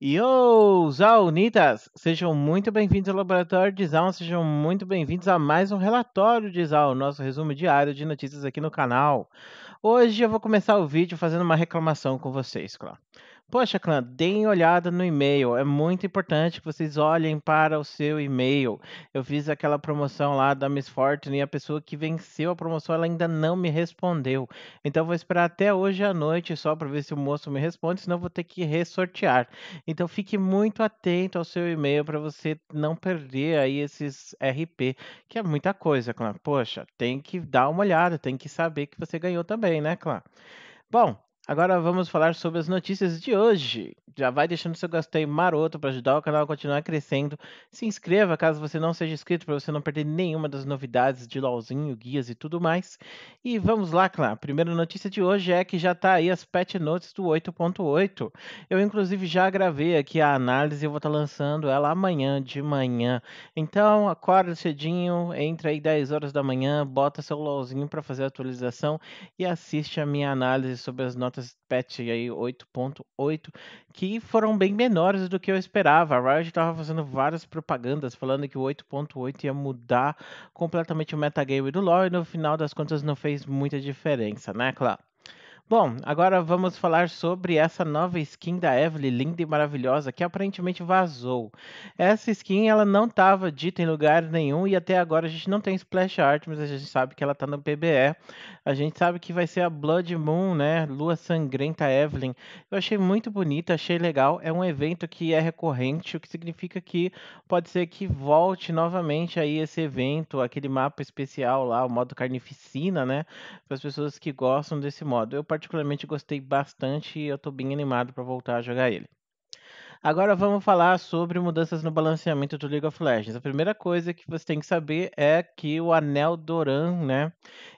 Yo, Zaunitas! Sejam muito bem-vindos ao Laboratório de Zaun, sejam muito bem-vindos a mais um relatório de Zaun, nosso resumo diário de notícias aqui no canal. Hoje eu vou começar o vídeo fazendo uma reclamação com vocês, claro. Poxa, clã, deem olhada no e-mail. É muito importante que vocês olhem para o seu e-mail. Eu fiz aquela promoção lá da Miss Fortune e a pessoa que venceu a promoção ela ainda não me respondeu. Então vou esperar até hoje à noite só para ver se o moço me responde, senão vou ter que ressortear. Então fique muito atento ao seu e-mail para você não perder aí esses RP, que é muita coisa, clã. Poxa, tem que dar uma olhada, tem que saber que você ganhou também, né, clã? Bom, Agora vamos falar sobre as notícias de hoje. Já vai deixando seu gostei maroto para ajudar o canal a continuar crescendo. Se inscreva caso você não seja inscrito para você não perder nenhuma das novidades de LOLzinho, guias e tudo mais. E vamos lá, Clá. A primeira notícia de hoje é que já tá aí as patch notes do 8.8. Eu inclusive já gravei aqui a análise e vou estar tá lançando ela amanhã de manhã. Então, acorda cedinho, entra aí 10 horas da manhã, bota seu LOLzinho para fazer a atualização e assiste a minha análise sobre as notas Fantasy Patch aí 8.8, que foram bem menores do que eu esperava. A Riot estava fazendo várias propagandas falando que o 8.8 ia mudar completamente o metagame do LoL e no final das contas não fez muita diferença, né, claro? Bom, agora vamos falar sobre essa nova skin da Evelyn, linda e maravilhosa, que aparentemente vazou. Essa skin ela não estava dita em lugar nenhum e até agora a gente não tem splash art, mas a gente sabe que ela está no PBE. A gente sabe que vai ser a Blood Moon, né? Lua Sangrenta Evelyn. Eu achei muito bonita, achei legal. É um evento que é recorrente, o que significa que pode ser que volte novamente aí esse evento, aquele mapa especial lá, o modo carnificina, né? Para as pessoas que gostam desse modo. Eu particularmente gostei bastante e eu tô bem animado para voltar a jogar ele. Agora vamos falar sobre mudanças no balanceamento do League of Legends. A primeira coisa que você tem que saber é que o Anel Doran, né?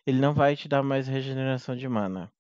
Ele não vai te dar mais regeneração de mana.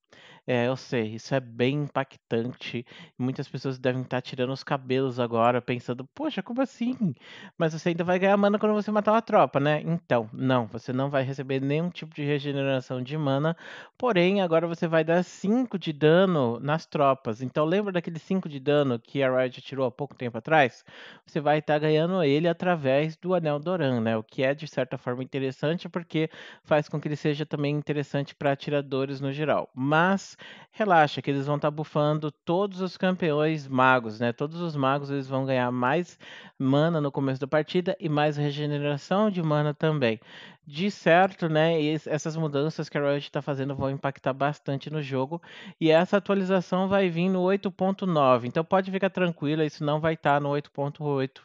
É, eu sei, isso é bem impactante. Muitas pessoas devem estar tirando os cabelos agora, pensando, poxa, como assim? Mas você ainda vai ganhar mana quando você matar uma tropa, né? Então, não, você não vai receber nenhum tipo de regeneração de mana, porém, agora você vai dar 5 de dano nas tropas. Então, lembra daquele 5 de dano que a Riot tirou há pouco tempo atrás? Você vai estar ganhando ele através do Anel Doran, né? O que é, de certa forma, interessante, porque faz com que ele seja também interessante para atiradores no geral. Mas relaxa, que eles vão estar tá bufando todos os campeões magos, né? Todos os magos eles vão ganhar mais mana no começo da partida e mais regeneração de mana também. De certo, né? Essas mudanças que a Riot está fazendo vão impactar bastante no jogo. E essa atualização vai vir no 8.9. Então pode ficar tranquila, isso não vai estar tá no 8.8.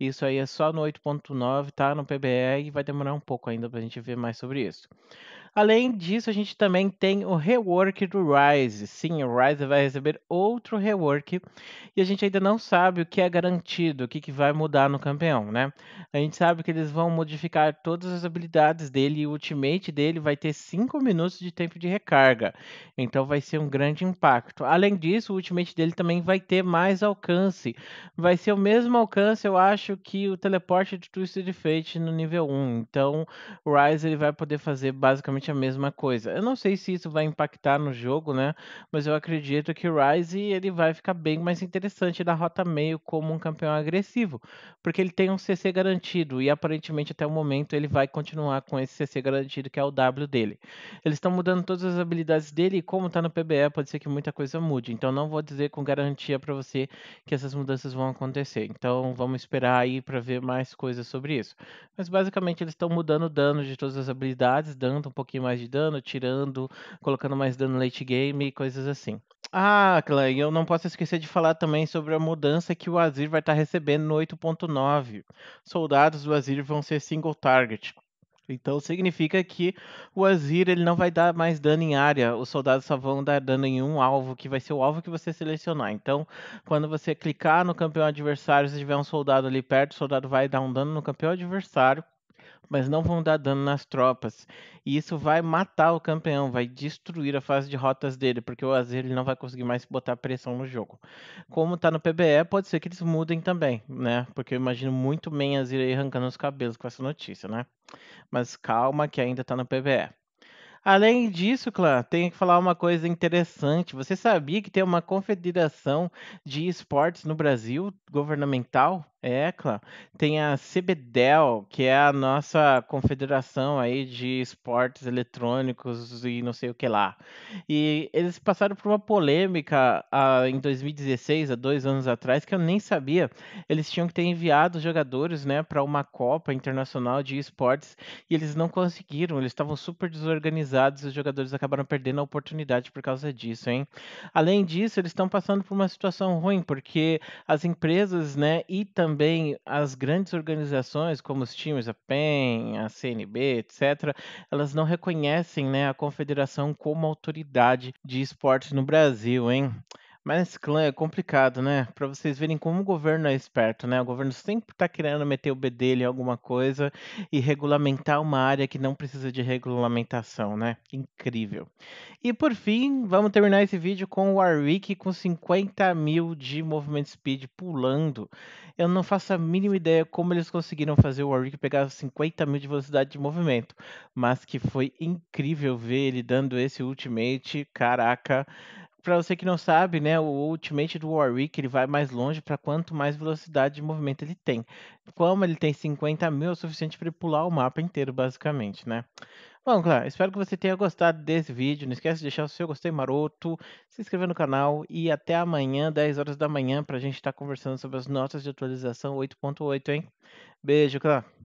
Isso aí é só no 8.9, tá? No PBE e vai demorar um pouco ainda para a gente ver mais sobre isso. Além disso, a gente também tem o rework do Rise. Sim, o Rise vai receber outro rework e a gente ainda não sabe o que é garantido, o que, que vai mudar no campeão, né? A gente sabe que eles vão modificar todas as habilidades dele e o ultimate dele vai ter 5 minutos de tempo de recarga, então vai ser um grande impacto. Além disso, o ultimate dele também vai ter mais alcance, vai ser o mesmo alcance, eu acho, que o teleporte de Twisted Fate no nível 1. Então, o Rise ele vai poder fazer basicamente praticamente a mesma coisa. Eu não sei se isso vai impactar no jogo, né? Mas eu acredito que o Rise ele vai ficar bem mais interessante na rota meio como um campeão agressivo, porque ele tem um CC garantido e aparentemente até o momento ele vai continuar com esse CC garantido que é o W dele. Eles estão mudando todas as habilidades dele e como tá no PBE, pode ser que muita coisa mude. Então não vou dizer com garantia para você que essas mudanças vão acontecer. Então vamos esperar aí para ver mais coisas sobre isso. Mas basicamente eles estão mudando o dano de todas as habilidades, dando um pouquinho pouquinho mais de dano, tirando, colocando mais dano late game e coisas assim. Ah, Clay, eu não posso esquecer de falar também sobre a mudança que o Azir vai estar tá recebendo no 8.9. Soldados do Azir vão ser single target. Então significa que o Azir ele não vai dar mais dano em área, os soldados só vão dar dano em um alvo, que vai ser o alvo que você selecionar. Então, quando você clicar no campeão adversário, se tiver um soldado ali perto, o soldado vai dar um dano no campeão adversário mas não vão dar dano nas tropas. E isso vai matar o campeão, vai destruir a fase de rotas dele, porque o Azir ele não vai conseguir mais botar pressão no jogo. Como tá no PBE, pode ser que eles mudem também, né? Porque eu imagino muito bem Azir aí arrancando os cabelos com essa notícia, né? Mas calma que ainda tá no PBE. Além disso, clã, tenho que falar uma coisa interessante. Você sabia que tem uma confederação de esportes no Brasil governamental? É, claro. Tem a CBDEL, que é a nossa confederação aí de esportes eletrônicos e não sei o que lá. E eles passaram por uma polêmica a ah, em 2016, há dois anos atrás, que eu nem sabia. Eles tinham que ter enviado jogadores né, para uma Copa Internacional de Esportes e eles não conseguiram. Eles estavam super desorganizados e os jogadores acabaram perdendo a oportunidade por causa disso, hein? Além disso, eles estão passando por uma situação ruim, porque as empresas né, e também também as grandes organizações, como os times, a PEN, a CNB, etc., elas não reconhecem né, a confederação como autoridade de esportes no Brasil, hein? Mas clã é complicado, né? Para vocês verem como o governo é esperto, né? O governo sempre está querendo meter o bedelho em alguma coisa e regulamentar uma área que não precisa de regulamentação, né? Incrível. E por fim, vamos terminar esse vídeo com o Warwick com 50 mil de movimento speed pulando. Eu não faço a mínima ideia como eles conseguiram fazer o Warwick pegar 50 mil de velocidade de movimento, mas que foi incrível ver ele dando esse ultimate, caraca para você que não sabe, né, o Ultimate do Warwick ele vai mais longe para quanto mais velocidade de movimento ele tem. Como ele tem 50 mil, é o suficiente para ele pular o mapa inteiro, basicamente, né? Bom, claro, espero que você tenha gostado desse vídeo. Não esquece de deixar o seu gostei maroto, se inscrever no canal e até amanhã, 10 horas da manhã, para a gente estar tá conversando sobre as notas de atualização 8.8, hein? Beijo, claro.